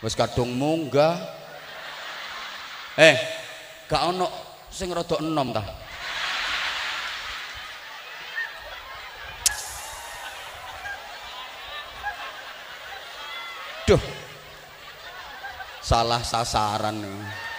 Wis kadung munggah. Eh, gak ono sing rada enom ta. Duh. Salah sasaran. Nih.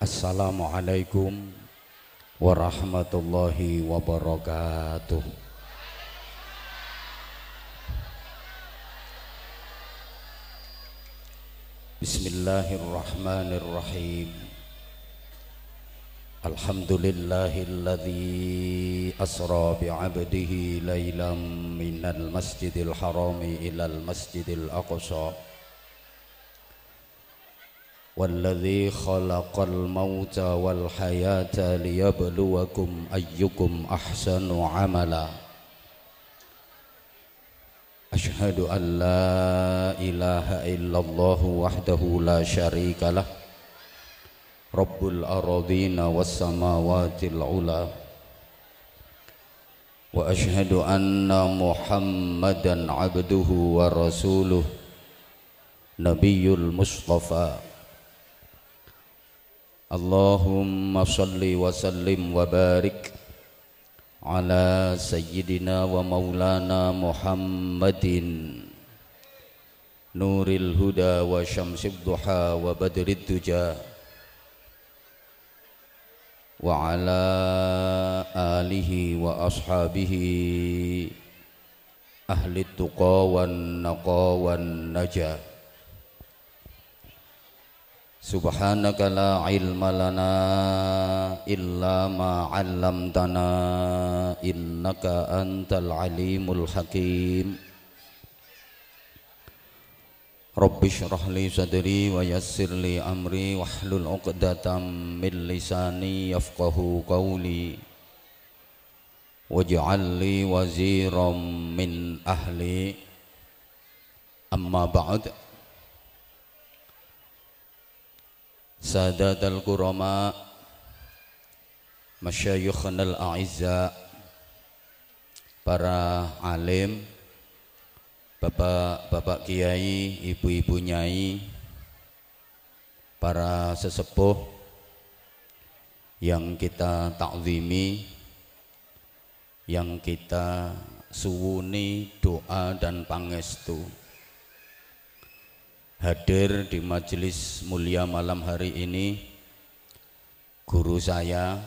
Assalamualaikum warahmatullahi wabarakatuh. Bismillahirrahmanirrahim. Alhamdulillahilladzi asra bi'abdihi lailam minal masjidil harami ilal masjidil aqsa. والذي خلق الموت والحياة ليبلوكم أيكم أحسن عملا أشهد أن لا إله إلا الله وحده لا شريك له رب الأراضين والسماوات العلى وأشهد أن محمدا عبده ورسوله نبي المصطفى اللهم صل وسلم وبارك على سيدنا ومولانا محمد نور الهدى وشمس الضحى وبدر الدجى وعلى آله وأصحابه أهل التقى والنقى والنجاه Subhanaka la ilma lana illa ma 'allamtana innaka antal alimul hakim Rabbi shrah li sadri wa yassir li amri wahlul 'uqdatam min lisani yafqahu qawli waj'al li waziran min ahli amma ba'du سادات الكرماء مشايخنا الأعزاء para alim bapak-bapak kiai, ibu-ibu nyai, para sesepuh yang kita takzimi, yang kita suwuni doa dan pangestu hadir di majelis mulia malam hari ini guru saya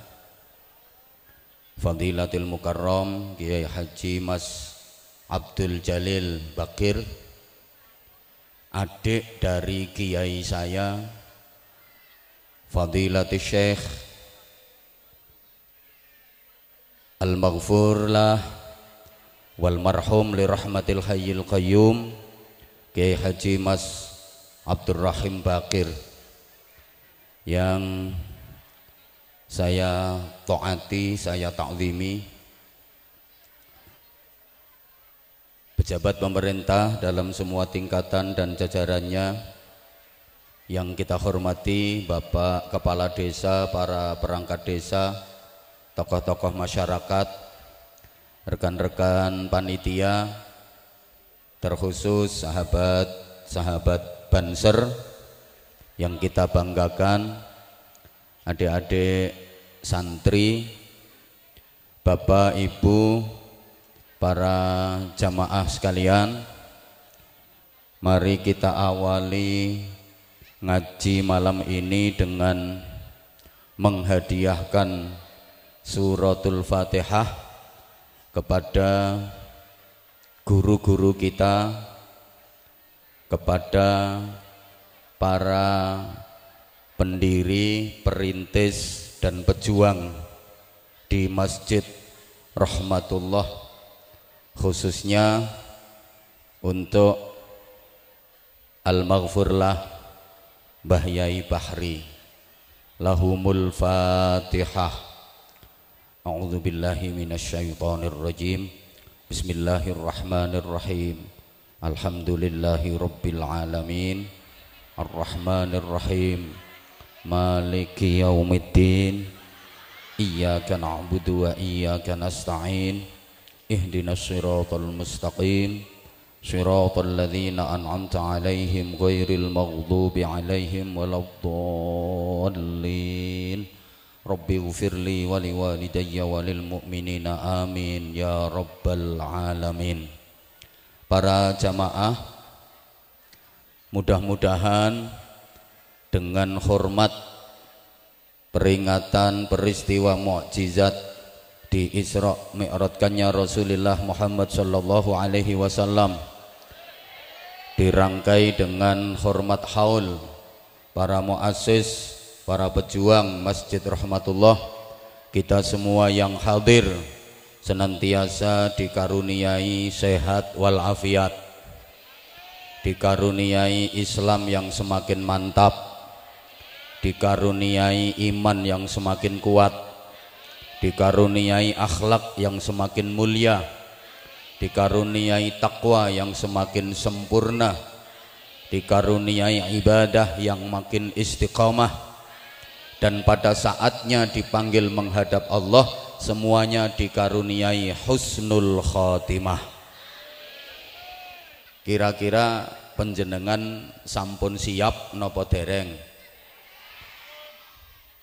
Fadilatul Mukarrom Kiai Haji Mas Abdul Jalil Bakir adik dari kiai saya Fadilatul Syekh Al-Maghfur lah wal marhum li rahmatil hayyil qayyum Kiai Haji Mas Abdurrahim Bakir yang saya taati, saya taklimi pejabat pemerintah dalam semua tingkatan dan jajarannya yang kita hormati Bapak Kepala Desa, para perangkat desa, tokoh-tokoh masyarakat, rekan-rekan panitia, terkhusus sahabat-sahabat Banser yang kita banggakan adik-adik santri Bapak Ibu para jamaah sekalian mari kita awali ngaji malam ini dengan menghadiahkan suratul fatihah kepada guru-guru kita kepada para pendiri, perintis, dan pejuang di Masjid Rahmatullah khususnya untuk Al-Maghfurlah Bahyai Bahri Lahumul Fatihah A'udzu billahi minasy rajim Bismillahirrahmanirrahim الحمد لله رب العالمين الرحمن الرحيم مالك يوم الدين إياك نعبد وإياك نستعين اهدنا الصراط المستقيم صراط الذين أنعمت عليهم غير المغضوب عليهم ولا الضالين رب اغفر لي ولوالدي وللمؤمنين آمين يا رب العالمين para jamaah mudah-mudahan dengan hormat peringatan peristiwa mukjizat di Isra Mi'rajkannya Rasulullah Muhammad sallallahu alaihi wasallam dirangkai dengan hormat haul para muassis para pejuang Masjid Rahmatullah kita semua yang hadir senantiasa dikaruniai sehat walafiat dikaruniai Islam yang semakin mantap dikaruniai iman yang semakin kuat dikaruniai akhlak yang semakin mulia dikaruniai takwa yang semakin sempurna dikaruniai ibadah yang makin istiqomah dan pada saatnya dipanggil menghadap Allah semuanya dikaruniai husnul khotimah kira-kira penjenengan sampun siap nopo dereng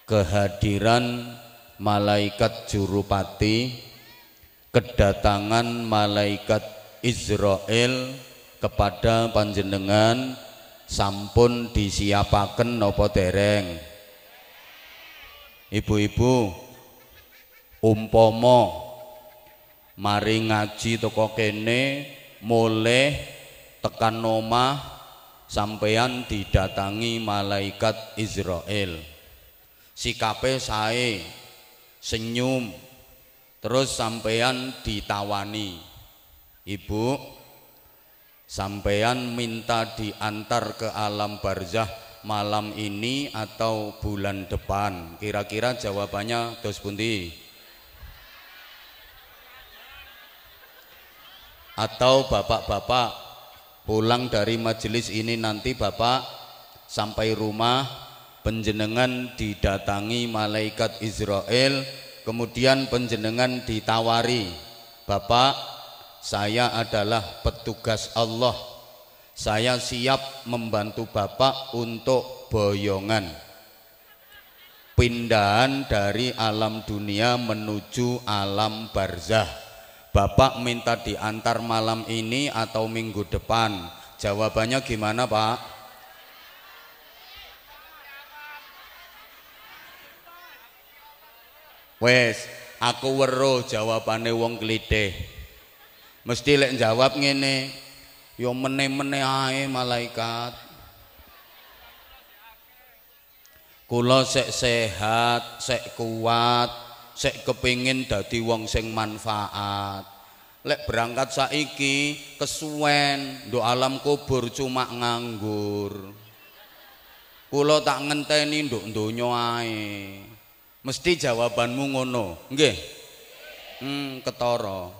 kehadiran malaikat jurupati kedatangan malaikat Israel kepada panjenengan sampun disiapaken nopo dereng ibu-ibu umpomo mari ngaji toko kene mulai tekan nomah, sampean didatangi malaikat Israel sikape sae senyum terus sampean ditawani ibu sampean minta diantar ke alam barzah malam ini atau bulan depan kira-kira jawabannya dos pundi atau bapak-bapak pulang dari majelis ini nanti bapak sampai rumah penjenengan didatangi malaikat Israel kemudian penjenengan ditawari bapak saya adalah petugas Allah saya siap membantu bapak untuk boyongan pindahan dari alam dunia menuju alam barzah Bapak minta diantar malam ini atau minggu depan Jawabannya gimana Pak? Wes, aku weruh jawabane wong gelite, Mesti lek jawab ngene, yo meneh-meneh ae malaikat. Kula sek sehat, sek kuat, sik kepingin dadi wong sing manfaat lek berangkat saiki kesuwen do alam kubur cuma nganggur kula tak ngenteni nduk donya ae mesti jawabanmu ngono nggih hmm ketara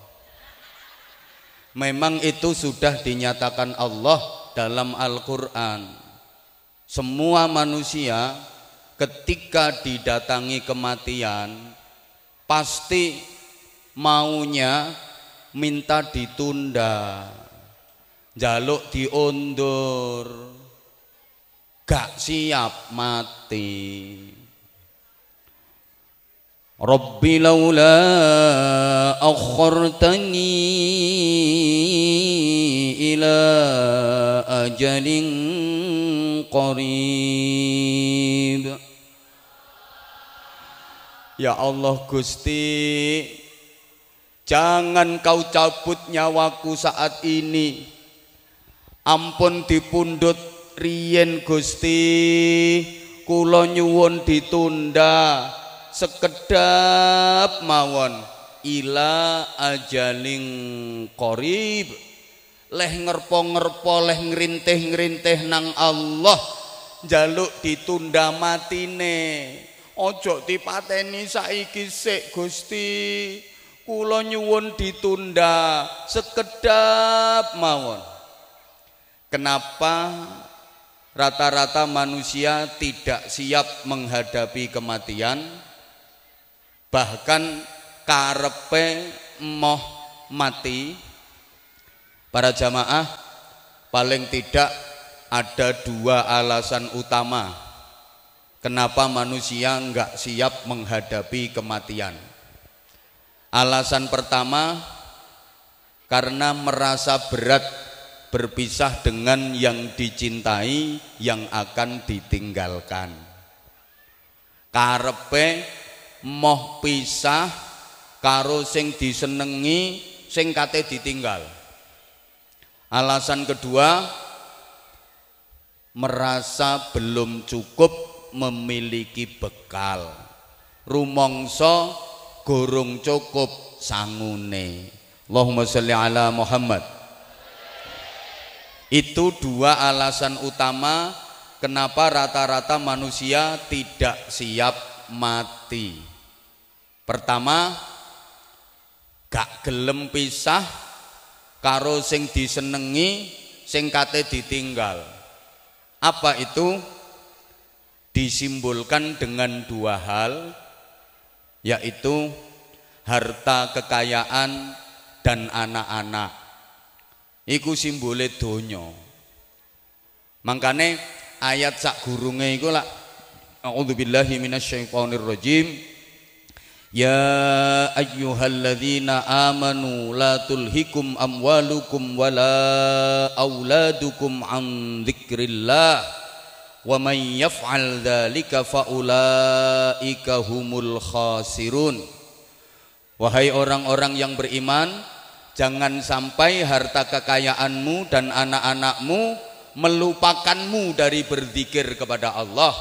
Memang itu sudah dinyatakan Allah dalam Al-Quran Semua manusia ketika didatangi kematian pasti maunya minta ditunda jaluk diundur gak siap mati Rabbi laula akhartani ila ajalin qarib Ya Allah Gusti Jangan kau cabut nyawaku saat ini Ampun dipundut rien Gusti Kulo nyuwun ditunda sekedap mawon ila ajaling korib, leh ngerpo-ngerpo leh ngerintih ngerintih nang Allah jaluk ditunda matine Ojo dipateni saiki sik Gusti. Kula nyuwun ditunda sekedap mawon. Kenapa rata-rata manusia tidak siap menghadapi kematian? Bahkan karepe moh mati. Para jamaah paling tidak ada dua alasan utama Kenapa manusia nggak siap menghadapi kematian? Alasan pertama karena merasa berat berpisah dengan yang dicintai yang akan ditinggalkan. Karepe moh pisah karo sing disenengi sing kate ditinggal. Alasan kedua merasa belum cukup memiliki bekal rumongso gorong cukup sangune Allahumma salli ala Muhammad itu dua alasan utama kenapa rata-rata manusia tidak siap mati pertama gak gelem pisah karo sing disenengi sing kate ditinggal apa itu disimbolkan dengan dua hal yaitu harta kekayaan dan anak-anak iku simbole donya Mangkane ayat sak gurunge iku lak a'udzubillahi minasyaitonirrajim Ya ayyuhalladzina amanu la tulhikum amwalukum wala auladukum an dzikrillah وَمَنْ يَفْعَلْ ذَلِكَ فَأُولَٰئِكَ هُمُ الْخَاسِرُونَ wahai orang-orang yang beriman jangan sampai harta kekayaanmu dan anak-anakmu melupakanmu dari berzikir kepada Allah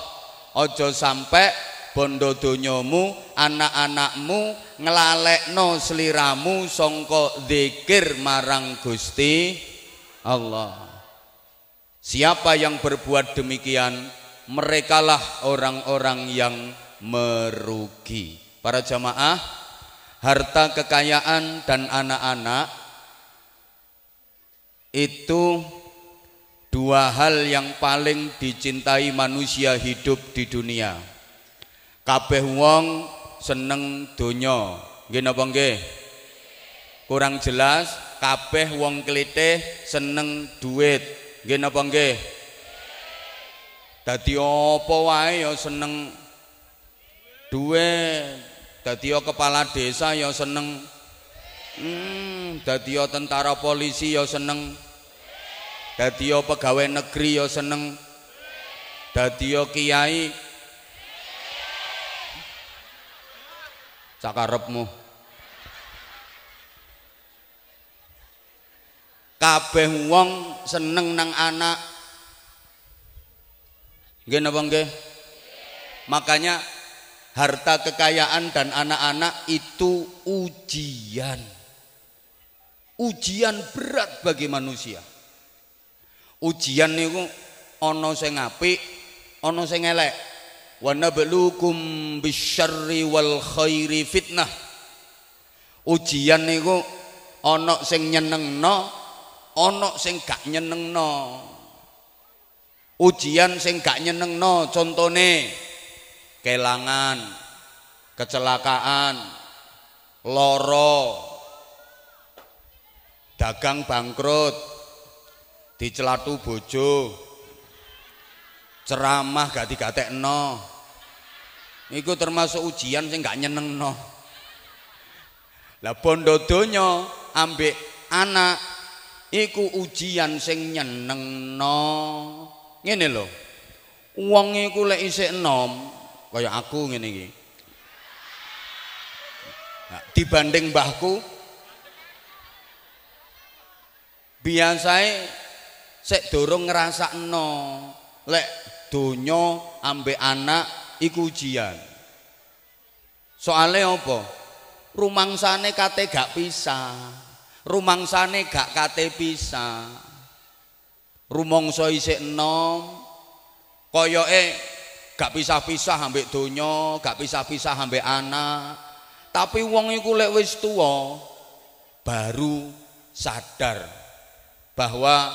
ojo sampai bondo donyomu anak-anakmu ngelalekno seliramu songko zikir marang Gusti Allah Siapa yang berbuat demikian, merekalah orang-orang yang merugi. Para jamaah, harta kekayaan dan anak-anak itu dua hal yang paling dicintai manusia hidup di dunia. Kabeh wong seneng donya. Nggih napa Kurang jelas, kabeh wong klitih seneng duit. Nggih napa nggih? Dadi apa wae ya seneng. Duwe dadi kepala desa ya seneng. Hmm, dadi tentara polisi ya seneng. Dadi pegawai negeri ya seneng. Dadi kiai. Cakarepmu. kabeh wong seneng nang anak nggih napa nggih makanya harta kekayaan dan anak-anak itu ujian ujian berat bagi manusia ujian niku ana sing apik ana sing elek wa nabluukum bisyarri wal khairi fitnah ujian niku ana sing nyenengno Onok sing gak no, ujian sing gak no. contone kelangan kecelakaan loro dagang bangkrut dicelatu bojo ceramah gak no. iku termasuk ujian sing gak no. lah bondo ambek anak iku ujian sing nyenengno. Ngene lho. Wong iku lek isih enom kaya aku ngene iki. Nah, dibanding mbahku biasane sik durung ngrasakno lek donya ambek anak iku ujian. Soale apa? Rumangsane kate gak bisa. Rumang rumangsane gak kate rumong rumangsa isih enom koyoke gak bisa pisah ambek donya gak bisa pisah ambek anak tapi wong iku lek wis tuwa baru sadar bahwa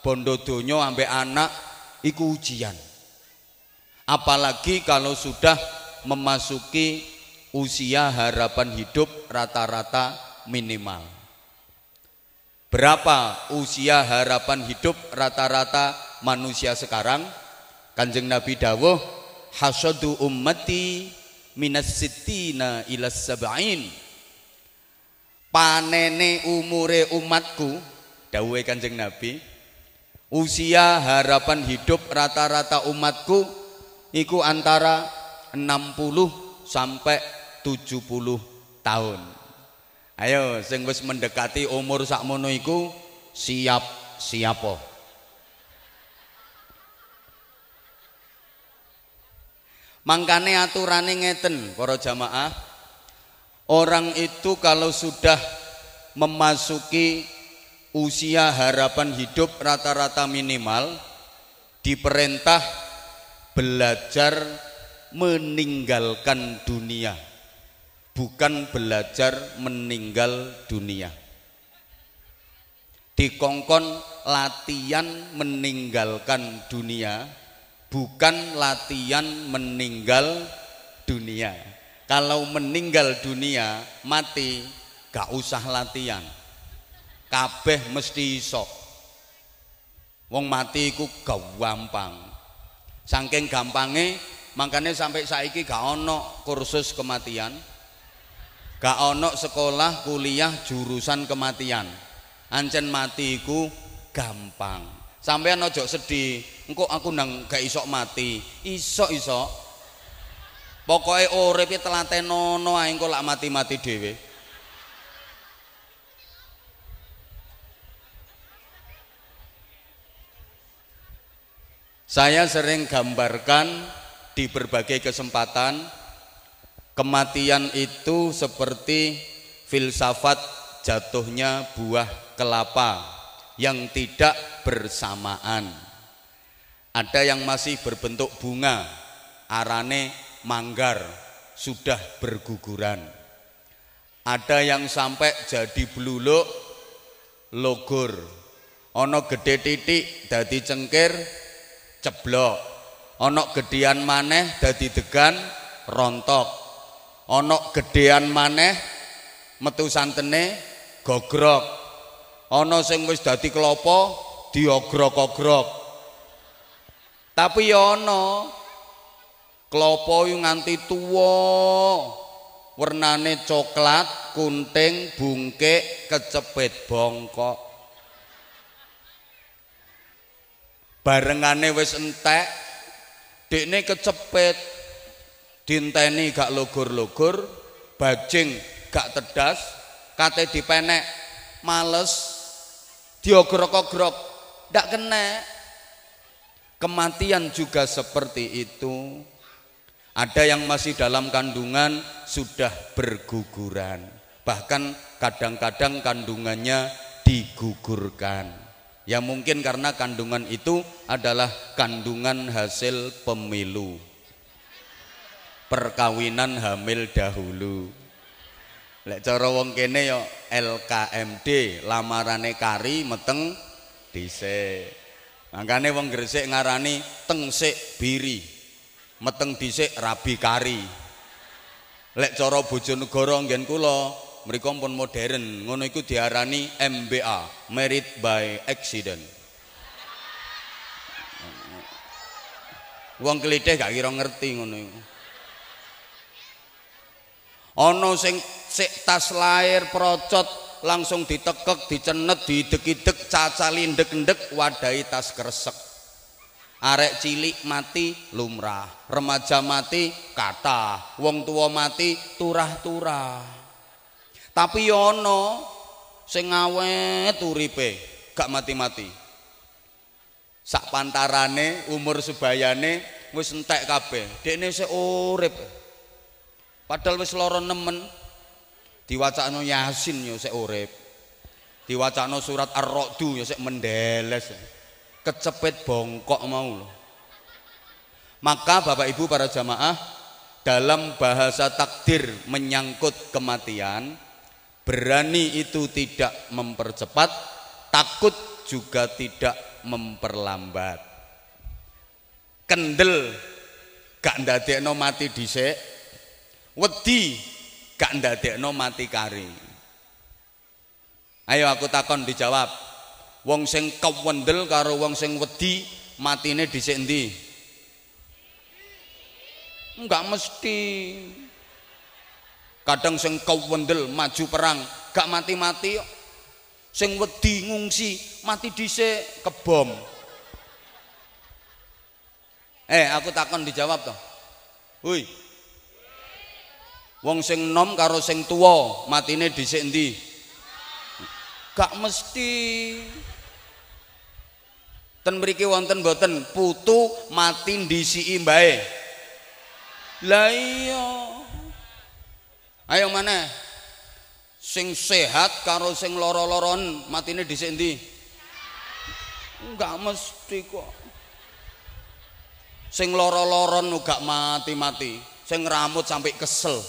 bondo donya ambek anak iku ujian apalagi kalau sudah memasuki usia harapan hidup rata-rata minimal Berapa usia harapan hidup rata-rata manusia sekarang? Kanjeng Nabi dawuh, hasadu ummati minas sittina ilas sab'in. Panene umure umatku, dawuhe Kanjeng Nabi, usia harapan hidup rata-rata umatku iku antara 60 sampai 70 tahun. Ayo sing wis mendekati umur sakmono iku siap siapa? Mangkane aturane ngeten para jamaah. Orang itu kalau sudah memasuki usia harapan hidup rata-rata minimal diperintah belajar meninggalkan dunia bukan belajar meninggal dunia dikongkon latihan meninggalkan dunia bukan latihan meninggal dunia kalau meninggal dunia mati gak usah latihan kabeh mesti sok. wong mati iku gampang saking gampangnya, makanya sampai saiki gak ono kursus kematian gak ono sekolah kuliah jurusan kematian ancen matiku gampang sampean ojo sedih engko aku nang gak isok mati isok isok pokoknya urip telaten nono ae engko lak mati-mati dewe. Saya sering gambarkan di berbagai kesempatan Kematian itu seperti filsafat jatuhnya buah kelapa yang tidak bersamaan. Ada yang masih berbentuk bunga, arane manggar, sudah berguguran. Ada yang sampai jadi beluluk, logur. Ono gede titik, dadi cengkir, ceblok. Ono gedian maneh, dadi degan, rontok ana gedean maneh metu santene gogrok ana sing wis dadi klopo diogrok-ogrok tapi ya ana klopo yang nganti tuwa warnane coklat kunting bungkek kecepit bongkok barengane wis entek dekne kecepit dinteni gak lugur-lugur bajing gak tedas kate dipenek males diogrok-ogrok ndak kena kematian juga seperti itu ada yang masih dalam kandungan sudah berguguran bahkan kadang-kadang kandungannya digugurkan ya mungkin karena kandungan itu adalah kandungan hasil pemilu perkawinan hamil dahulu lek cara wong kene ya LKMD lamarane kari meteng dhisik mangkane wong Gresik ngarani tengsik biri meteng dhisik rabi kari lek cara bojonegoro nggen kula mriku pun modern ngono iku diarani MBA merit by accident Wong klitih gak kira ngerti ngono iku. ana sing sik tas lair procot langsung ditekek dicenet didekidek cacali ndek wadahi tas kresek arek cilik mati lumrah remaja mati kata wong tua mati turah-turah tapi ana sing awet uripe gak mati-mati sak pantarane umur sebayane wis entek kabeh dekne sik urip oh, Padahal wis lara nemen. diwacano Yasin yo sik urip. Diwacano surat Ar-Ra'du yo sik mendeles. Kecepit bongkok mau lho. Maka Bapak Ibu para jamaah dalam bahasa takdir menyangkut kematian berani itu tidak mempercepat takut juga tidak memperlambat kendel gak ndadekno mati dhisik wedi gak ndadekno mati kari. Ayo aku takon dijawab. Wong sing kewendel karo wong sing wedi matine dhisik endi? Enggak mesti. Kadang sing kewendel maju perang gak mati-mati sing wedi ngungsi mati dhisik kebom. Eh aku takon dijawab to. Woi, Wong sing nom karo sing tuwa matine dhisik endi? Gak mesti. Ten mriki wonten boten putu mati dhisiki bae. Lah iya. Ayo mana? Sing sehat karo sing lara-laron matine dhisik endi? Enggak mesti kok. Sing lara-laron uga mati-mati, sing ramut sampai kesel.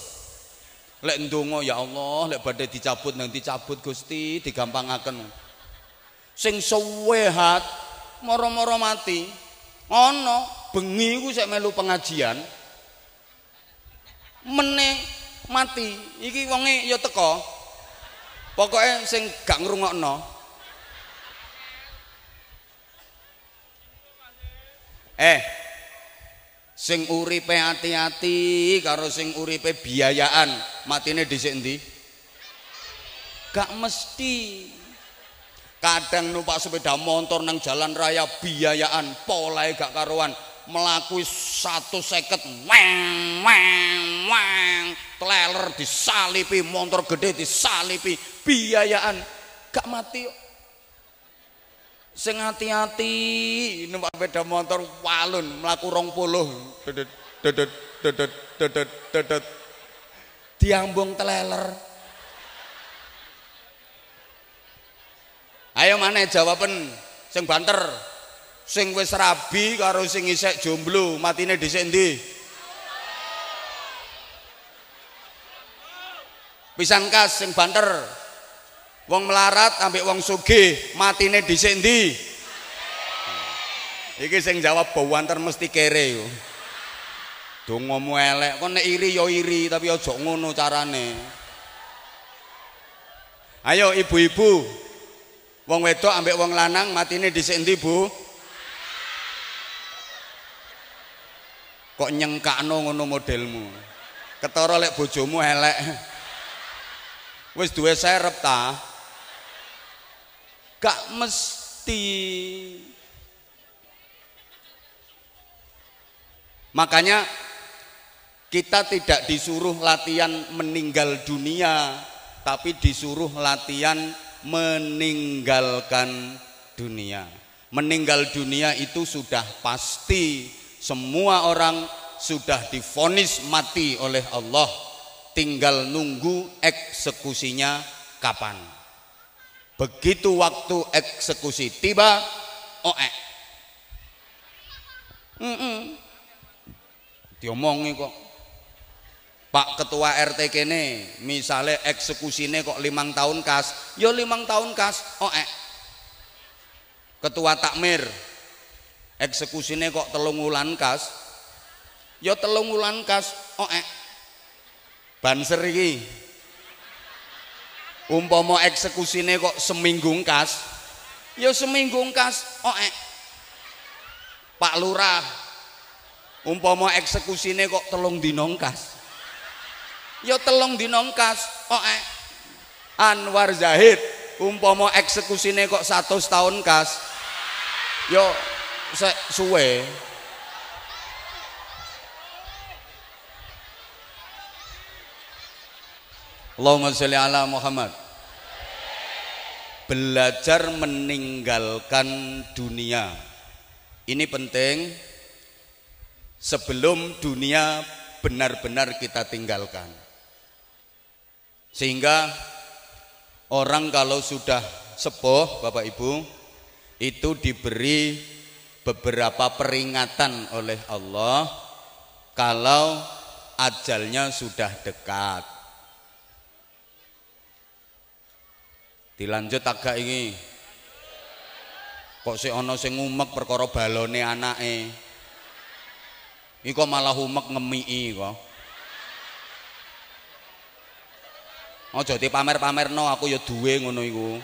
Lek ndonga ya Allah, lek badhe dicabut nang dicabut Gusti, digampangaken. Sing sehat moro-moro mati. Ana bengi ku sik melu pengajian. Meneh mati. Iki wonge ya teko. Pokoke sing gak ngrungokno. Eh, sing uripe hati-hati karo sing uripe biayaan matine dhisik endi gak mesti kadang numpak sepeda motor nang jalan raya biayaan polae gak karuan melaku satu seket weng weng weng teler disalipi motor gede disalipi biayaan gak mati sing hati-hati numpak sepeda motor walun mlaku 20 diambung teleler ayo mana jawaban sing banter sing wis rabi karo sing isek jomblo matine dhisik ndi Pisang kas sing banter Wong melarat ambek wong mati matine dhisik ndi? Hmm. Iki sing jawab bawanter mesti kere yo. Dongamu elek, kon nek iri yo ya iri, tapi aja ngono carane. Ayo ibu-ibu. Wong wedok ambek wong lanang matine dhisik ndi, Bu? Kok nyengkakno ngono modelmu? Ketara lek bojomu elek. Wis duwe saya ta? gak mesti makanya kita tidak disuruh latihan meninggal dunia tapi disuruh latihan meninggalkan dunia meninggal dunia itu sudah pasti semua orang sudah difonis mati oleh Allah tinggal nunggu eksekusinya kapan Begitu waktu eksekusi tiba, oek. Mm -mm. Diomongi kok. Pak Ketua RT kene, misalnya eksekusinya kok limang tahun kas, yo ya limang tahun kas, OE, Ketua Takmir, eksekusinya kok telung wulan kas, yo ya telung wulan kas, OE, Banser iki. umpama eksekusine kok seminggu ngkas ya seminggu ngkas oh, Pak Lurah umpama eksekusine kok telung dina ngkas ya telung dina ngkas oh, Anwar Zahid umpama eksekusine kok 100 tahun kas ya suwe -su Allahumma sholli ala Muhammad. Belajar meninggalkan dunia. Ini penting sebelum dunia benar-benar kita tinggalkan. Sehingga orang kalau sudah sepuh Bapak Ibu itu diberi beberapa peringatan oleh Allah kalau ajalnya sudah dekat. dilanjut agak ini kok si ono sing ngumek perkara balone anake ini kok malah umek ngemii kok oh jadi pamer-pamer no aku ya duwe ngono iku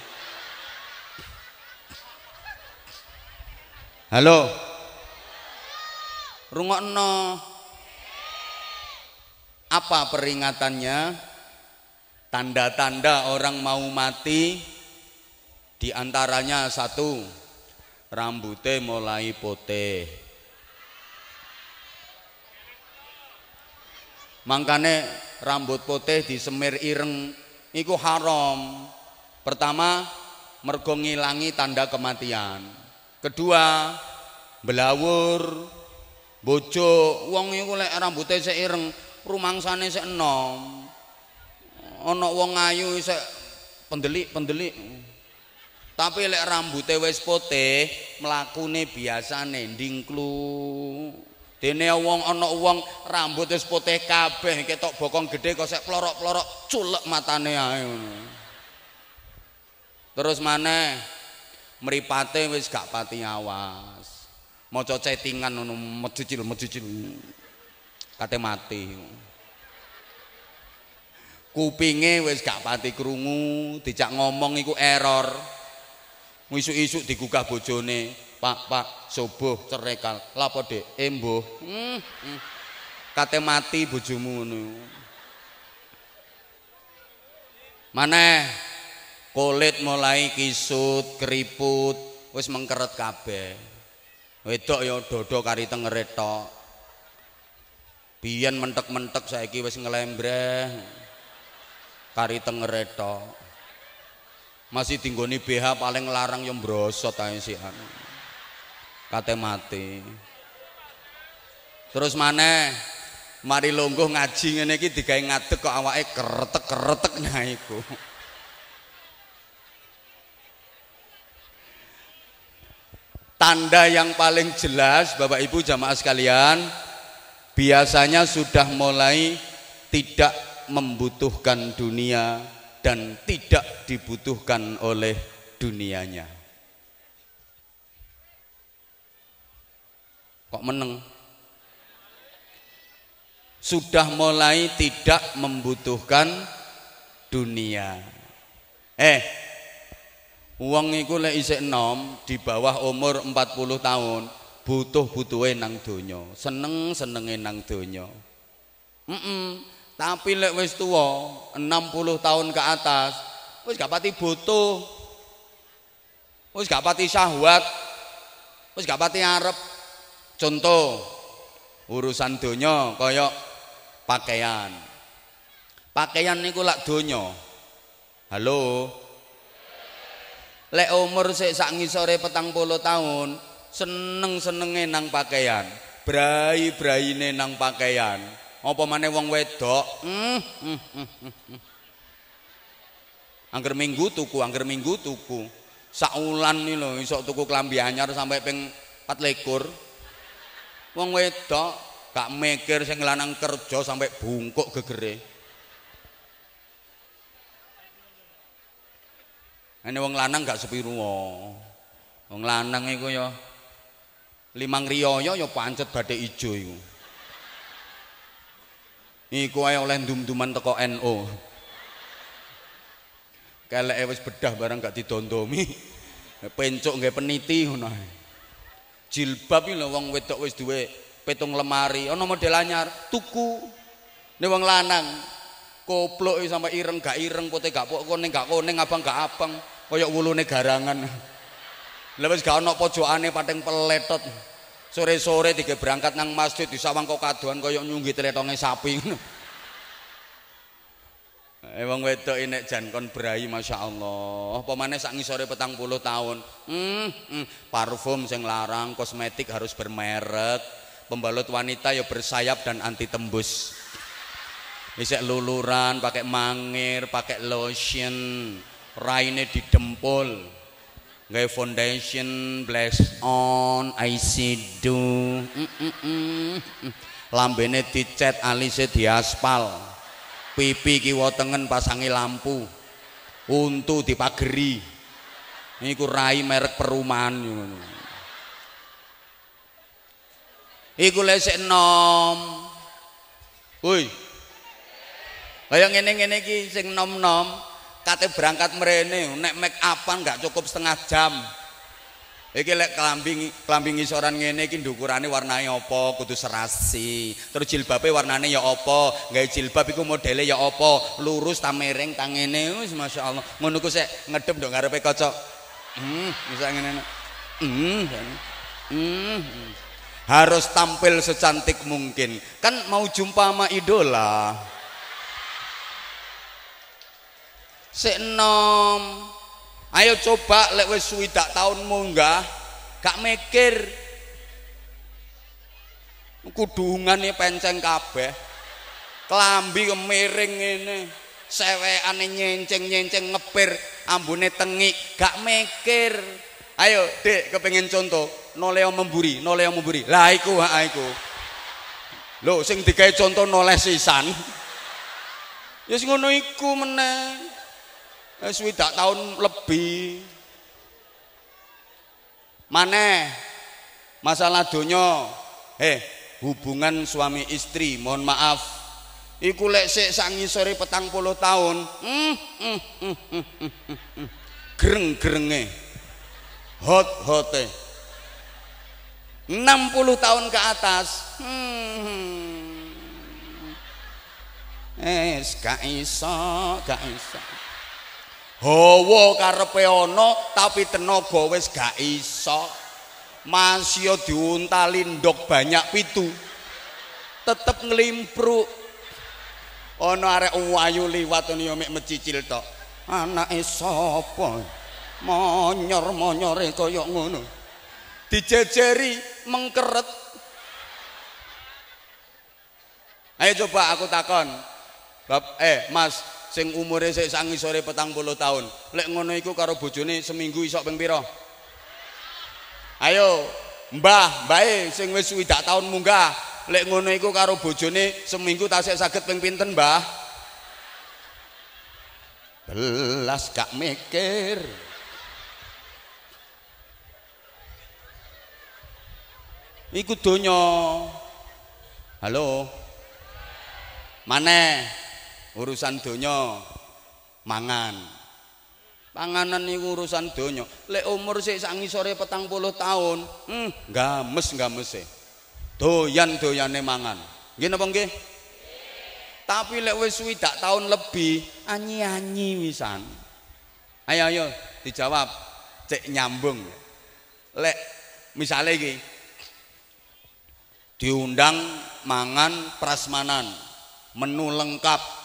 halo rungokno apa peringatannya Tanda-tanda orang mau mati diantaranya satu rambutnya mulai putih. makanya rambut putih disemir ireng itu haram. Pertama, mergo ngilangi tanda kematian. Kedua, belawur, bojo, wong iku lek seireng seireng rumangsane seenom ana wong ayu isek pendelik-pendelik. Tapi lek rambuté wis putih, mlakune biasane ndingklu. Dene wong ana wong rambut wis putih kabeh ketok bokong gedhe kok sek plorok-plorok culek matane ae Terus maneh mripate wis gak pati awas. Maca cetingan ngono mejicil-mejicil. Kate mati. Ngono. kupinge wis gak pati krungu dijak ngomong iku error isuk-isuk digugah bojone pak pak soboh cerekal lapo dek emboh. Eh, hmm, hmm. mati bojomu ngono mana kulit mulai kisut keriput wis mengkeret kabeh wedok ya dodo kari tengeret tok biyen mentek-mentek saiki wis ngelembreh kari tengere Masih tinggoni BH paling larang yang brosot si sih, Kate mati. Terus mana? mari longgoh ngaji ngene iki digawe ngadeg kok awake keretek-keretek naiku. Tanda yang paling jelas Bapak Ibu jamaah sekalian biasanya sudah mulai tidak membutuhkan dunia dan tidak dibutuhkan oleh dunianya. Kok meneng? Sudah mulai tidak membutuhkan dunia. Eh, uang itu lek isik di bawah umur 40 tahun, butuh butuhin nang dunyo seneng senengin nang dunyo. Mm -mm. Tapi lek wis tuwa, 60 tahun ke atas, wis gak pati butuh. Wis gak pati syahwat. Wis gak pati arep. Contoh urusan donya kaya pakaian. Pakaian niku lak donya. Halo. Lek umur sik sak ngisore petang puluh tahun, seneng-senenge nang pakaian, brai-braine nang pakaian. apa maneh wong wedok hmm, hmm, hmm, angger minggu tuku angger minggu tuku saulan iki lho iso tuku klambi anyar sampai ping 24 wong wedok gak mikir sing lanang kerja sampai bungkuk gegere ini wong lanang gak sepiru wong lanang iku ya limang riyoyo ya pancet badai ijo iku Iku ae oleh dum-duman teko NO. Keleke wis bedah barang gak didondomi. Pencuk nggih peniti ngono ae. Jilbab iki lho wong wedok wis duwe petung lemari, ana model anyar, tuku. Nek wong lanang koplok sama ireng gak ireng, pote gak pok kuning gak kuning, abang gak abang, kaya wulune garangan. Lah wis gak ana pojokane pating peletot. Sore-sore tiga berangkat nang masjid di sawang kok kaduan koyo nyunggi teletongnya sapi Emang eh, Ewang wedok ini jan kon berai masya Allah. Pemanis mana sak ngisore petang puluh tahun. Hmm, hmm, parfum sing larang, kosmetik harus bermerek. Pembalut wanita ya bersayap dan anti tembus. Isek luluran, pakai mangir, pakai lotion, raine didempul. Gaya foundation bless on I see do mm -mm -mm. lambene dicet diaspal pipi kiwa tengen pasangi lampu untu dipageri niku rai merek perumahan ngono iku lesek nom woi kaya ngene-ngene ki sing nom-nom kate berangkat merene nek make upan nggak cukup setengah jam Iki lek kelambing kelambing isoran ngene iki ndukurane warnane apa kudu serasi. Terus jilbabe warnane ya apa, gawe jilbab iku modele ya apa, lurus ta miring ta ngene wis masyaallah. Ngono ku sik ngedhem ndok ngarepe kaca. Hmm, bisa ngene. Hmm, hmm. Hmm. Harus tampil secantik mungkin. Kan mau jumpa sama idola. sik enom ayo coba lek wis suwi dak taun munggah gak mikir kudungane penceng kabeh klambi kemiring ngene sewekane nyenceng-nyenceng ngepir ambune tengik gak mikir ayo dek kepengen contoh noleo memburi noleo memburi lah iku ha iku lho sing dikae contoh noleh sisan ya yes, sing ngono iku meneh Eh, Sudah tahun lebih. mana masalah donya. Eh, hubungan suami istri, mohon maaf. Iku lek sik sak petang puluh tahun. Hmm, hmm, hmm, hmm, hmm, hmm. hmm. Greng-grenge. Hot-hote. 60 tahun ke atas. Hmm. Eh, gak iso, gak iso. hawa karepe ana tapi tenaga wis gak iso masya diuntali ndok banyak pitu tetep nglimpruk ana arek wayu liwat ya mek mecicil tok anake sapa monyor-monyore kaya ngono dijejeri mengkeret ayo coba aku takon bab eh mas sing umure sik sangi sore petang puluh tahun lek ngono iku karo bojone seminggu isok ping pira ayo mbah mbae sing wis swidak tahun munggah lek ngono iku karo bojone seminggu tasik saged ping pinten mbah belas gak mikir iku donya halo maneh urusan donya mangan panganan ini urusan donya lek umur sih sangi sore petang puluh tahun hmm games sih e. doyan-doyane mangan gini apa enggak tapi lek wis tak tahun lebih anyi-anyi wisan ayo ayo dijawab cek nyambung lek misalnya lagi diundang mangan prasmanan menu lengkap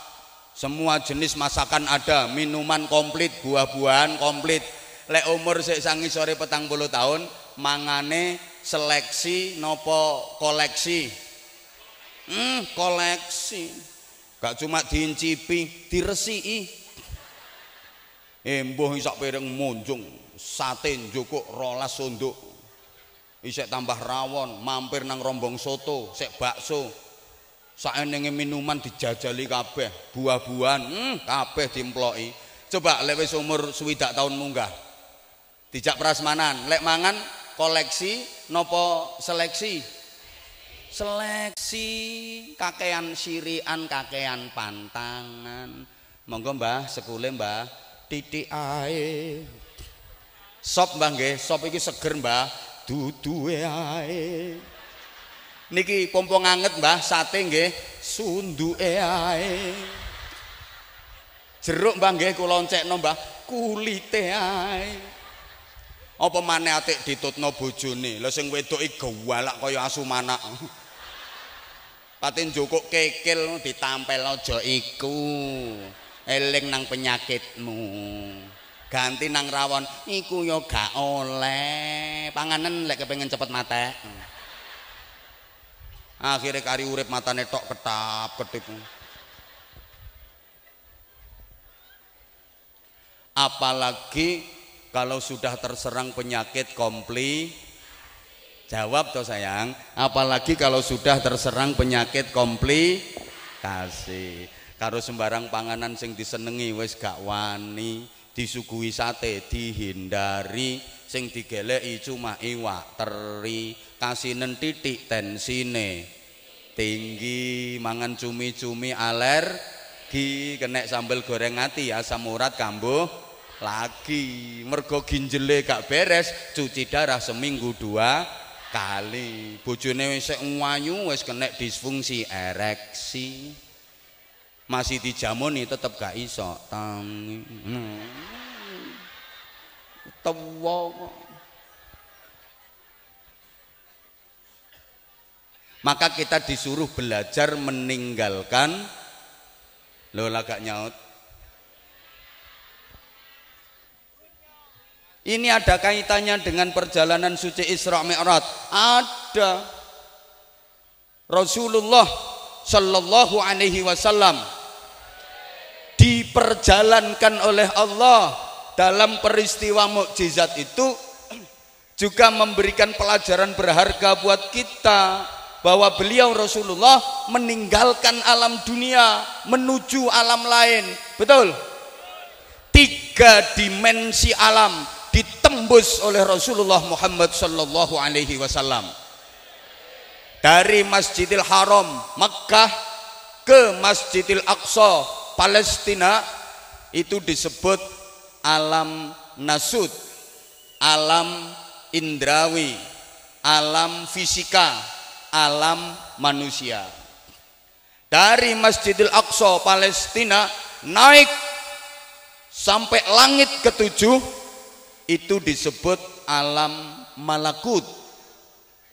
semua jenis masakan ada, minuman komplit, buah-buahan komplit. Lek umur sik sangi sore petang puluh tahun, mangane seleksi nopo koleksi. Hmm, koleksi. Gak cuma diincipi, diresi Embuh isak piring munjung, sate njukuk rolas sunduk. Isek tambah rawon, mampir nang rombong soto, sek bakso, saenenge minuman dijajali kabeh, buah-buahan hmm, kabeh dimploki. Coba lek wis umur swidak tahun munggah. Dijak prasmanan, lek mangan koleksi nopo seleksi? Seleksi kakean sirian, kakean pantangan. Monggo Mbah, sekule Mbah, titik ae. Sop Mbah nggih, sop iki seger Mbah, duduwe ae. Niki pompong anget mbah sate nggih sunduke ae. Jeruk mbah nggih kula oncekno mbah kulite ae. Apa maneh atik ditutno bojone? Lah sing wedok iki gawalak kaya asu manak. Patin jokok kekil ditampel aja iku. Eling nang penyakitmu. Ganti nang rawon iku ya gak oleh. Panganan lek kepengin cepet mate. akhirnya kari urip matane tok ketap ketip apalagi kalau sudah terserang penyakit kompli jawab toh sayang apalagi kalau sudah terserang penyakit kompli, kasih. karo sembarang panganan sing disenengi wis gak wani disuguhi sate dihindari sing digeleki cuma iwak teri kasinen titik tensine tinggi mangan cumi-cumi aler alergi kena sambal goreng hati asam urat kambuh lagi mergo ginjele gak beres cuci darah seminggu dua kali bojone wis wayu wis kena disfungsi ereksi masih dijamoni tetep gak iso tang hmm. kok Maka kita disuruh belajar meninggalkan lola gak nyaut Ini ada kaitannya dengan perjalanan suci Isra Mi'raj. Ada Rasulullah Shallallahu Alaihi Wasallam diperjalankan oleh Allah dalam peristiwa mukjizat itu juga memberikan pelajaran berharga buat kita bahwa beliau Rasulullah meninggalkan alam dunia menuju alam lain betul tiga dimensi alam ditembus oleh Rasulullah Muhammad Shallallahu Alaihi Wasallam dari Masjidil Haram Makkah ke Masjidil Aqsa Palestina itu disebut alam nasud alam indrawi alam fisika alam manusia. Dari Masjidil Aqsa Palestina naik sampai langit ketujuh itu disebut alam malakut.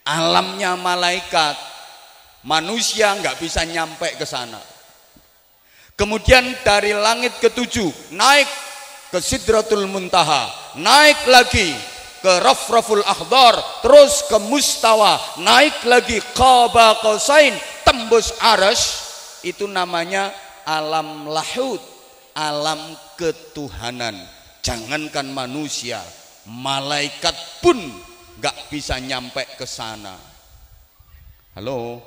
Alamnya malaikat. Manusia nggak bisa nyampe ke sana. Kemudian dari langit ketujuh naik ke Sidratul Muntaha, naik lagi ke Rafraful Ahdar, terus ke Mustawa, naik lagi Qaba Qasain, tembus Aras, itu namanya alam lahut, alam ketuhanan. Jangankan manusia, malaikat pun gak bisa nyampe ke sana. Halo.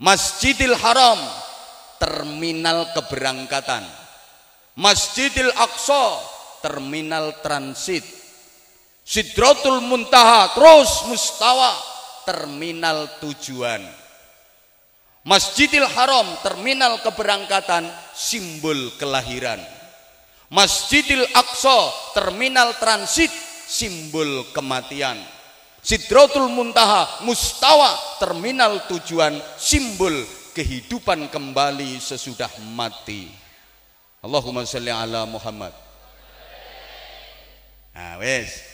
Masjidil Haram terminal keberangkatan. Masjidil Aqsa, terminal transit. Sidratul Muntaha, terus mustawa, terminal tujuan. Masjidil Haram, terminal keberangkatan, simbol kelahiran. Masjidil Aqsa, terminal transit, simbol kematian. Sidratul Muntaha, mustawa, terminal tujuan, simbol kehidupan kembali sesudah mati. Allahumma salli ala Muhammad. Nah, wes.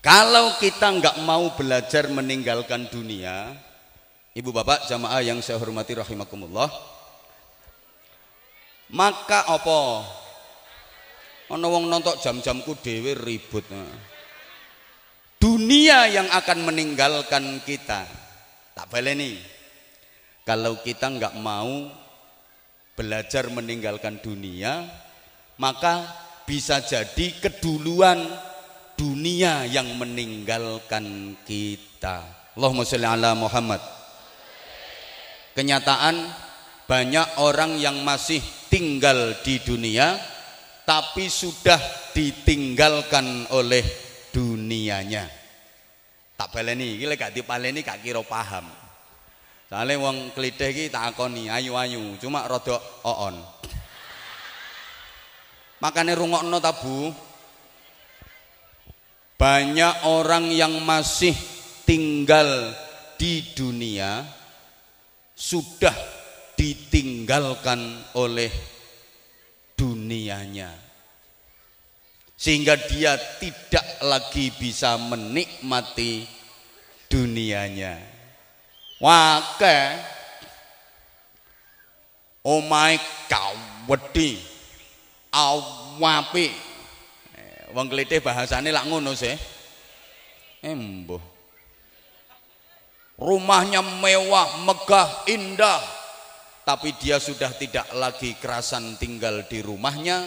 Kalau kita nggak mau belajar meninggalkan dunia, Ibu bapak jamaah yang saya hormati rahimakumullah, maka apa? Ono wong nontok jam-jamku dewe ribut. Dunia yang akan meninggalkan kita Tak boleh nih. Kalau kita nggak mau belajar meninggalkan dunia, maka bisa jadi keduluan dunia yang meninggalkan kita. Allahumma sholli ala Muhammad. Kenyataan banyak orang yang masih tinggal di dunia tapi sudah ditinggalkan oleh dunianya tak baleni iki lek gak dipaleni gak kira paham soalnya wong kelideh iki tak akoni ayu-ayu cuma rada oon makanya rungokno Bu banyak orang yang masih tinggal di dunia sudah ditinggalkan oleh dunianya sehingga dia tidak lagi bisa menikmati dunianya wake omahe oh kawedhi awapi eh, wong klethih bahasane lak ngono sih embo. Eh, rumahnya mewah megah indah tapi dia sudah tidak lagi kerasan tinggal di rumahnya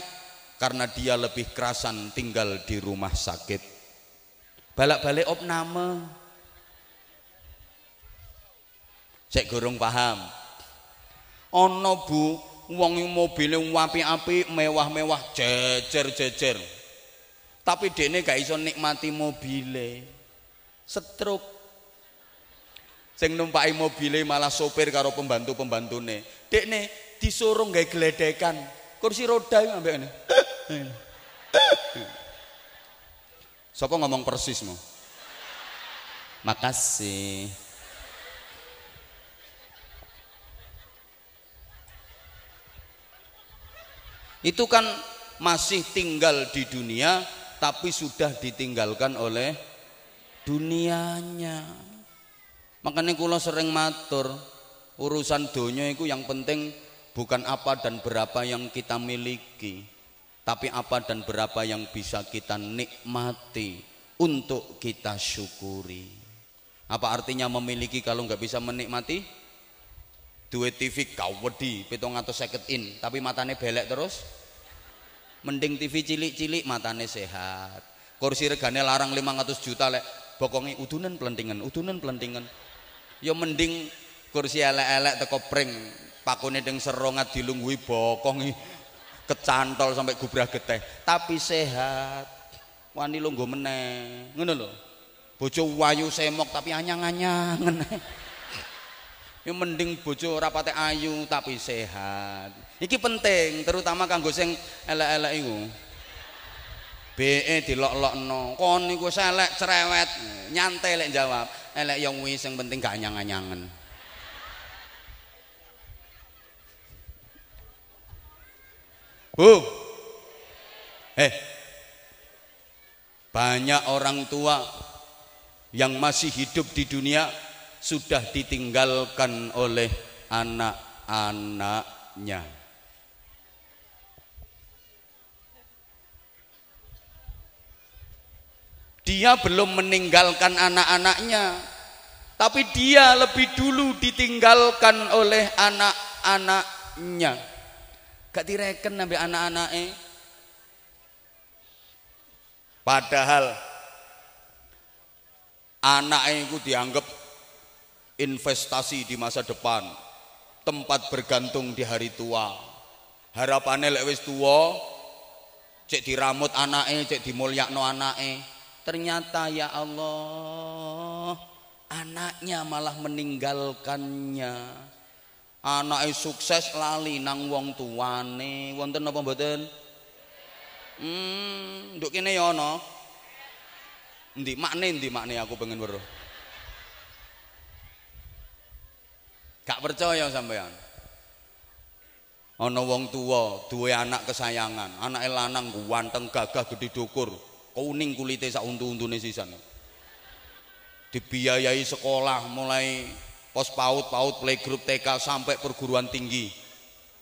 karena dia lebih kerasan tinggal di rumah sakit balak-balik opname cek gorong paham ono bu wong mobilnya wapi-api mewah-mewah jejer-jejer tapi dene gak iso nikmati mobile setruk sing numpaki mobile malah sopir karo pembantu-pembantune dekne disuruh gak gledekan kursi roda yang ambek ini. siapa ngomong persis mau? Makasih. Itu kan masih tinggal di dunia tapi sudah ditinggalkan oleh dunianya. Makanya kula sering matur, urusan donya itu yang penting bukan apa dan berapa yang kita miliki, tapi apa dan berapa yang bisa kita nikmati untuk kita syukuri. Apa artinya memiliki kalau nggak bisa menikmati? Duit TV kau wedi, pitung atau seket in, tapi matanya belek terus. Mending TV cilik-cilik matanya sehat. Kursi regane larang 500 juta lek bokongi udunan pelentingan, udunan pelentingan. Ya mending kursi elek-elek teko pring pakune ning serongat dilungguhi bokong kecantol sampai gubrah geteh tapi sehat wani lungguh meneh ngono lho bojo wayu semok tapi anyang anyangan ya mending bojo ora ayu tapi sehat iki penting terutama kanggo sing elek-elek iku BE dilok-lokno kon niku selek cerewet nyantai lek jawab elek yang wis sing penting gak anyang anyangan Bu. Eh. Banyak orang tua yang masih hidup di dunia sudah ditinggalkan oleh anak-anaknya. Dia belum meninggalkan anak-anaknya, tapi dia lebih dulu ditinggalkan oleh anak-anaknya gak direken nabi anak-anaknya padahal anaknya itu dianggap investasi di masa depan tempat bergantung di hari tua harapannya lewat wis tua cek diramut anaknya cek dimulyakno anaknya ternyata ya Allah anaknya malah meninggalkannya anake sukses lali nang wong tuane wonten apa mboten hmm nduk kene ya ana ndi makne ndi makne aku pengen weruh gak percaya sampean ana wong tuwa duwe anak kesayangan anake lanang wanteng gagah gede dukur kuning kulite sak untu-untune sisan dibiayai sekolah mulai pos paut PAUD playgroup TK sampai perguruan tinggi.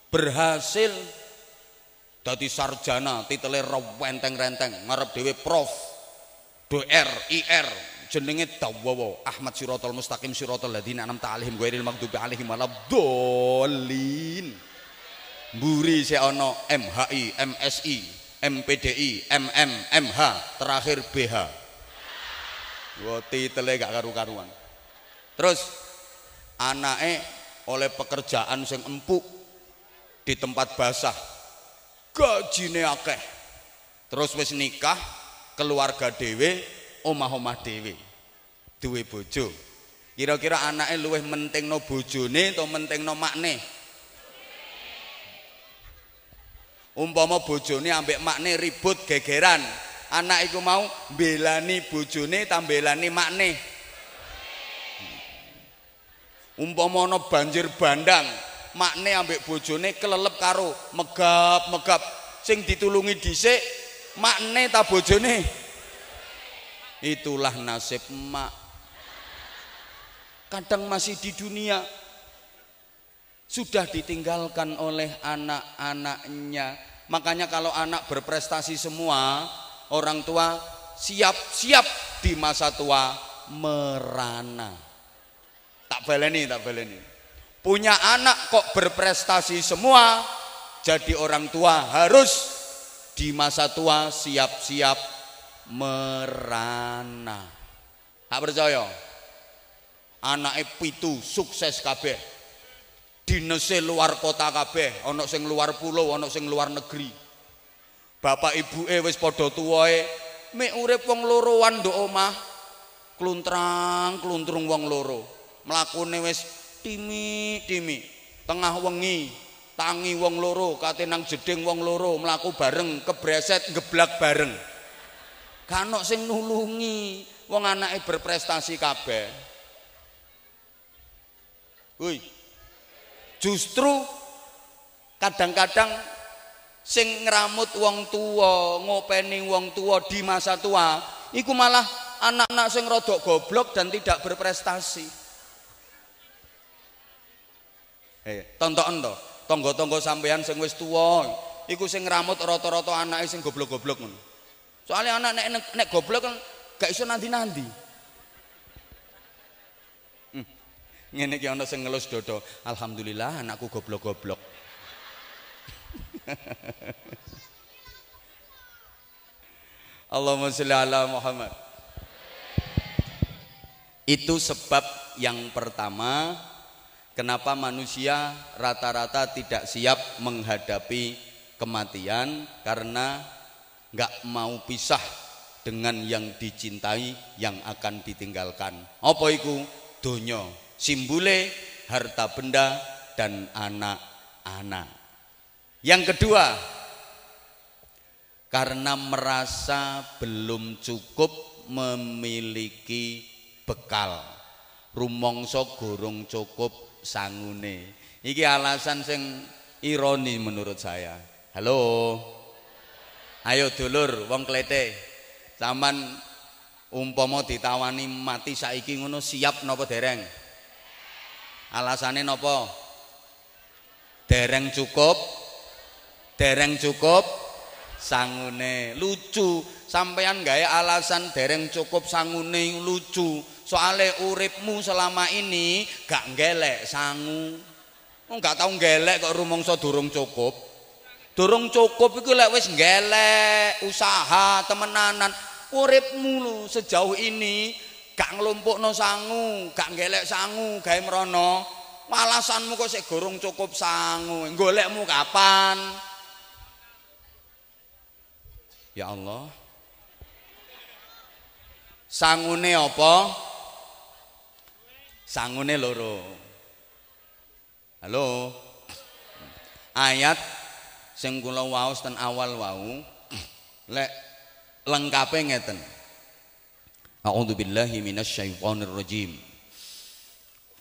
Berhasil dari sarjana, titele renteng-renteng, ngarep dewe prof. DR, IR, jenenge Dawowo, Ahmad Sirotol Mustaqim Sirotol ladina anam ta'alihim I, M S I, M P D MHI, MSI, MPDI, MM, MH, terakhir BH. gue titelnya gak karu-karuan. Terus anake oleh pekerjaan sing empuk di tempat basah gajine akeh terus wis nikah keluarga dhewe omah-omah dhewe duwe bojo kira-kira anake luwih mentingno bojone atau mentingno makne umpama bojone ambek makne ribut gegeran anak iku mau mbelani bojone tambelani makne makne umpama banjir bandang makne ambek bojone kelelep karo megap-megap sing ditulungi dhisik makne ta bojone itulah nasib mak kadang masih di dunia sudah ditinggalkan oleh anak-anaknya makanya kalau anak berprestasi semua orang tua siap-siap di masa tua merana tak baleni tak baleni punya anak kok berprestasi semua jadi orang tua harus di masa tua siap-siap merana tak percaya anak itu sukses di dinese luar kota kabeh ono sing luar pulau ono sing luar negeri bapak ibu e wis padha tuwae mek urip wong loro nduk omah kluntrang kluntrung wong loro mlakune wis timi-timi tengah wengi tangi wong loro kate nang jeding wong loro mlaku bareng kebreset geblak bareng Karena sing nulungi wong anake berprestasi kabeh woi justru kadang-kadang sing ngeramut wong tua ngopeni wong tua di masa tua iku malah anak-anak sing rodok goblok dan tidak berprestasi Eh, iya. tonton to, tonggo-tonggo sampean sing wis tuwa, iku sing ngramut rata-rata anake sing goblok-goblok ngono. Soale anak nek nek, goblok kan gak iso nanti-nanti. Hmm. Ngene iki ana sing ngelus dodo, alhamdulillah anakku goblok-goblok. Allahumma sholli ala Muhammad. Itu sebab yang pertama Kenapa manusia rata-rata tidak siap menghadapi kematian karena nggak mau pisah dengan yang dicintai yang akan ditinggalkan. Apa itu? Donya, simbole harta benda dan anak-anak. Yang kedua, karena merasa belum cukup memiliki bekal. Rumongso gorong cukup sangune. Iki alasan sing ironi menurut saya. Halo. Ayo dulur wong klete. Saman umpama ditawani mati saiki ngono siap napa dereng? Alasane napa? Dereng cukup. Dereng cukup sangune lucu. Sampeyan gawe alasan dereng cukup sangune lucu. soale uripmu selama ini gak ngelek sangu Enggak tahu tau ngelek kok rumongso durung cukup durung cukup itu lek wis ngelek usaha temenanan uripmu lu sejauh ini gak ngelumpuk sangu gak ngelek sangu gaya merono malasanmu kok sik gorong cukup sangu golekmu kapan ya Allah sangune apa sangune loro halo ayat sing kula waos ten awal wau lek lengkape ngeten A'udzu billahi minasyaitonir rajim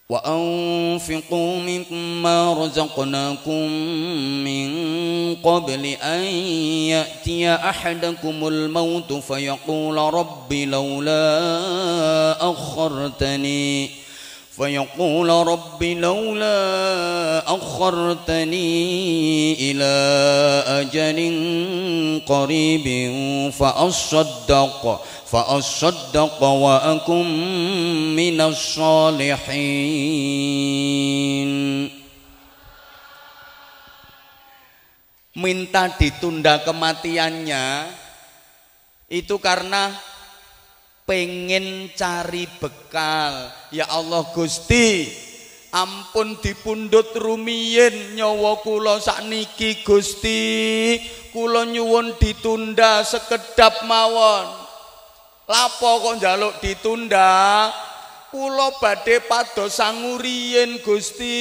وأنفقوا مما رزقناكم من قبل أن يأتي أحدكم الموت فيقول رب لولا أخرتني فيقول رب لولا أخرتني إلى أجل قريب فأصدق فأصدق وأكن من الصالحين minta ditunda kematiannya itu karena pengen cari bekal ya Allah Gusti ampun dipundhut rumiyin nyawa kula saniki Gusti kula nyuwun ditunda sekedap mawon Lapa kok njaluk ditunda kula badhe padhos sanguriyen Gusti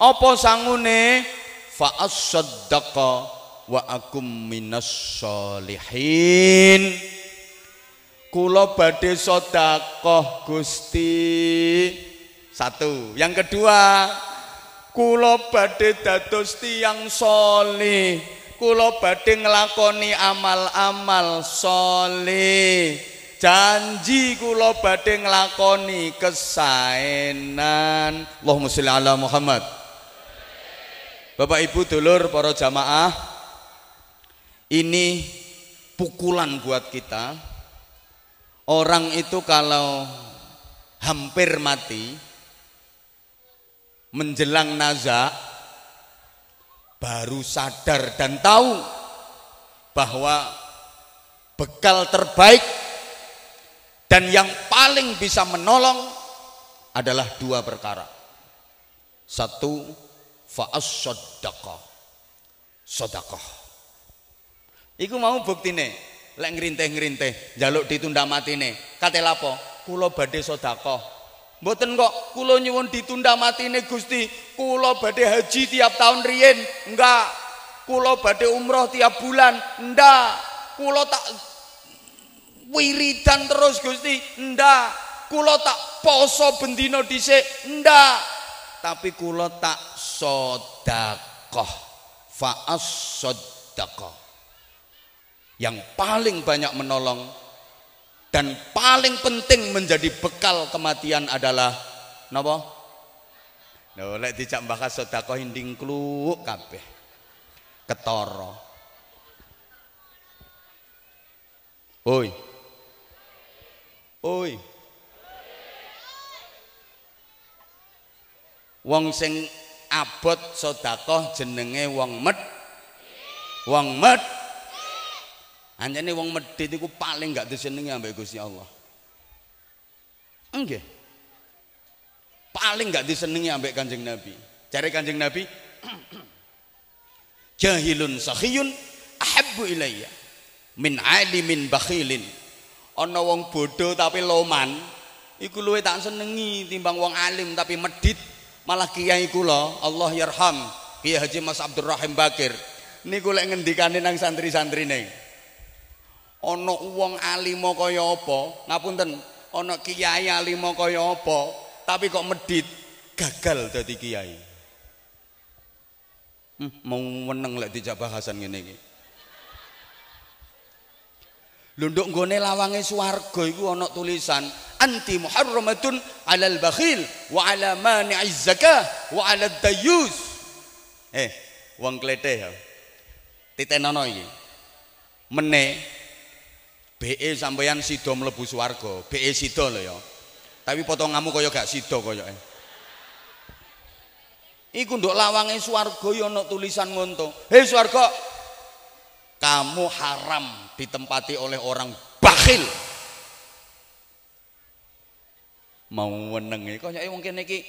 apa sangune fa as-saddaqa wa akum minas solihin Kulo badhe sodakoh Gusti. Satu. Yang kedua, kulo badhe dados tiyang soli. Kulo badhe nglakoni amal-amal soli. Janji kulo badhe nglakoni kesaenan. Allahumma sholli ala Muhammad. Bapak Ibu dulur para jamaah, ini pukulan buat kita Orang itu kalau hampir mati menjelang nazak baru sadar dan tahu bahwa bekal terbaik dan yang paling bisa menolong adalah dua perkara. Satu fa'as sodakoh. Sodakoh. Iku mau bukti nih. lek ngrintih-ngrintih Jaluk ditunda matine. Kate lapo? Kula badhe sedekah. Mboten kok kula nyuwun ditunda matine Gusti. Kula badhe haji tiap tahun riyen. Enggak. Kula badhe umroh tiap bulan. Ndak. Kula tak wiridan terus Gusti. Ndak. Kula tak poso bendina dhisik. Ndak. Tapi kula tak sedekah. Fa as-sadaqah. yang paling banyak menolong dan paling penting menjadi bekal kematian adalah napa? Nah, lek dijak bahas sedekah hinding kluk kabeh. Ketara. Oi. Oi. Wong sing abot sedekah jenenge wong med. Wong med hanya ini wong medit itu paling gak disenengi ambek Gusti Allah. Enggak. Paling gak disenengi ambek Kanjeng Nabi. Cari Kanjeng Nabi jahilun sahiyun ahabbu ilayya min alimin bakhilin. Ana wong bodoh tapi loman, iku luwe tak senengi timbang wong alim tapi medit. Malah kiai kula, Allah yarham, Kiai Haji Mas Abdurrahim Bakir niku lek ngendikane nang santri-santrine ana wong mau kaya apa ngapunten ana kiai alim kaya apa tapi kok medit gagal dadi kiai hmm, mau meneng lek dijak bahasan ngene iki Lunduk nggone lawange swarga iku ana tulisan anti muharramatun alal bakhil wa ala mani'iz zakah wa ala dayus. Eh, wong kletheh ya. Titenono iki. meneh BE sampeyan sido mlebu swarga. BE sido lho ya. Tapi potonganmu kaya gak sido koyoke. Iku nduk lawange swarga ya ana tulisan ngonto. Hei swarga, kamu haram ditempati oleh orang bakhil. Mau wenenge koyoke wong kene iki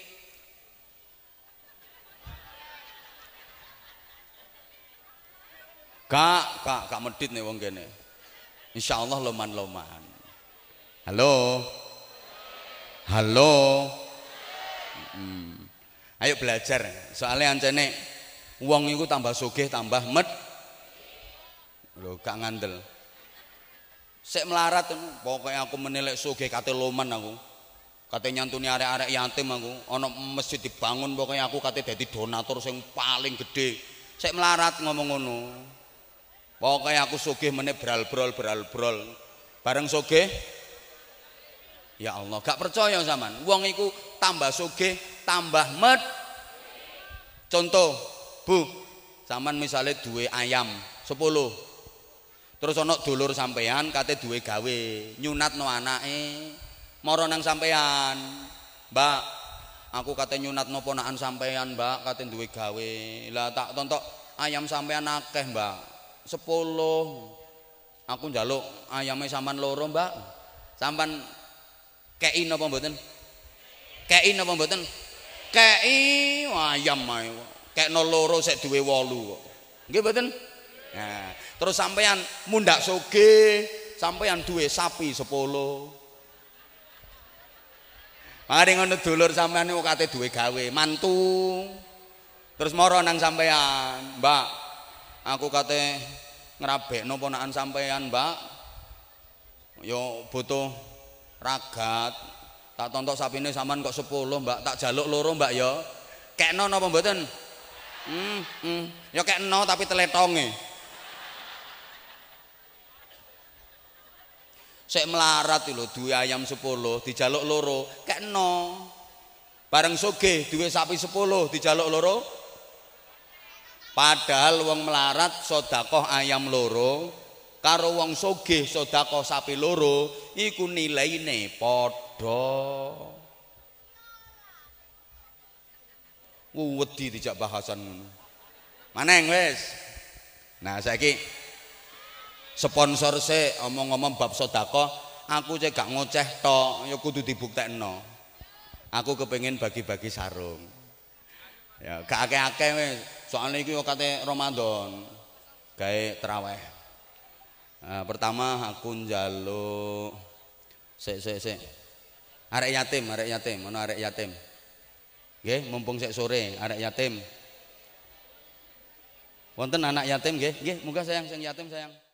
Kak, kak, kak medit nih wong kene. Insya Allah loman-loman. Halo? Halo? Hmm. Ayo belajar. Soalnya ancene uang itu tambah sugih tambah med. Loh, kak ngandel. Saya melarat pokoknya aku menilai sugih kata loman aku. Kate nyantuni arek-arek yatim aku. Ana masjid dibangun pokoknya aku kata dadi donatur yang paling gede. Saya melarat ngomong ngono. Pokoknya aku sugih meneh beral-brol beral-brol. Bareng sugih Ya Allah, gak percaya zaman. Wong iku tambah sugih, tambah med. Contoh, Bu, zaman misalnya dua ayam 10. Terus ana dulur sampean kate dua gawe, Nyunat no anake. Mara nang sampean. Mbak, aku kate no ponakan sampean, Mbak, kate duwe gawe. Lah tak tontok ayam sampean akeh, Mbak sepuluh aku njaluk ayamnya sampan loro mbak sampan kei napa mboten kei napa kei ayam ae kekno loro sik duwe 8 kok nggih nah terus sampean mundak soge sampean duwe sapi sepuluh Mari ngono dulur sampean niku kate duwe gawe, mantu. Terus moro nang sampean, Mbak, aku kate ngrabekno ponakan sampean, Mbak. Yo butuh ragat. Tak tontok sapi ini saman kok sepuluh Mbak. Tak jaluk loro, Mbak yo Kekno no no Hmm, hmm. kayak no tapi teletonge. saya melarat lho dua ayam sepuluh dijaluk loro, no Bareng soge dua sapi sepuluh dijaluk loro, Padahal wong melarat sodakoh ayam loro Karo wong sogeh sodakoh sapi loro Iku nilai ne podo Wedi tidak bahasan Mana yang wes? Nah saya ki sponsor se omong-omong bab sodako aku cek gak ngoceh to ya kudu dibuktek no aku kepengen bagi-bagi sarung ya gak ake wis. Soalnya iki kate Ramadan. kayak terawih Nah, pertama aku njaluk sik sik sik. Arek yatim, arek yatim, mana arek yatim. Nggih, mumpung sik sore arek yatim. Wonten anak yatim nggih? Nggih, muga sayang sing yatim sayang.